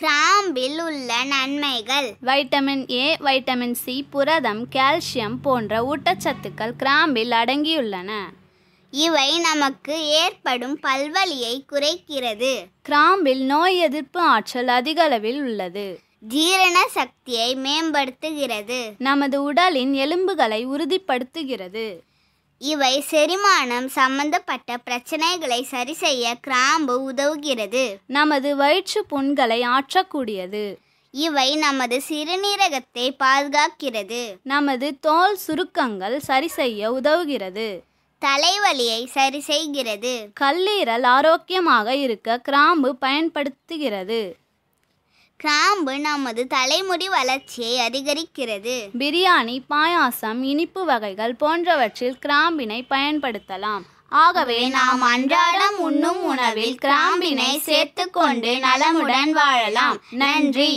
கிராம்பில் உள்ள நன்மைகள் vitamin A vitamin C புரதம் கால்சியம் போன்ற ஊட்டச்சத்துக்கள் கிராம்பில் அடங்கியுள்ளன இவை நமக்கு ஏற்படும் பல்வலியை குறைக்கிறது கிராம்பில் நோய் எதிர்ப்பு ஆற்றல் அதிக அளவில் உள்ளது ஜீரண சக்தியை மேம்படுத்துகிறது நமது உடலின் எலும்புகளை உறுதிப்படுத்துகிறது இவை செரிமானம் சம்பந்தப்பட்ட பிரச்சனைகளை சரிசெய்ய கிராம்பு உதவுகிறது நமது வயிற்று புண்களை ஆற்றக்கூடியது இவை நமது சிறுநீரகத்தை பாதுகாக்கிறது நமது தோல் சுருக்கங்கள் சரி செய்ய உதவுகிறது தலைவலியை சரி செய்கிறது கல்லீரல் ஆரோக்கியமாக இருக்க கிராம்பு பயன்படுத்துகிறது கிராம்பு நமது தலைமுடி வளர்ச்சியை அதிகரிக்கிறது பிரியாணி பாயாசம் இனிப்பு வகைகள் போன்றவற்றில் கிராம்பினை பயன்படுத்தலாம் ஆகவே நாம் அன்றாடம் உண்ணும் உணவில் கிராம்பினை சேர்த்துக்கொண்டு நலமுடன் வாழலாம் நன்றி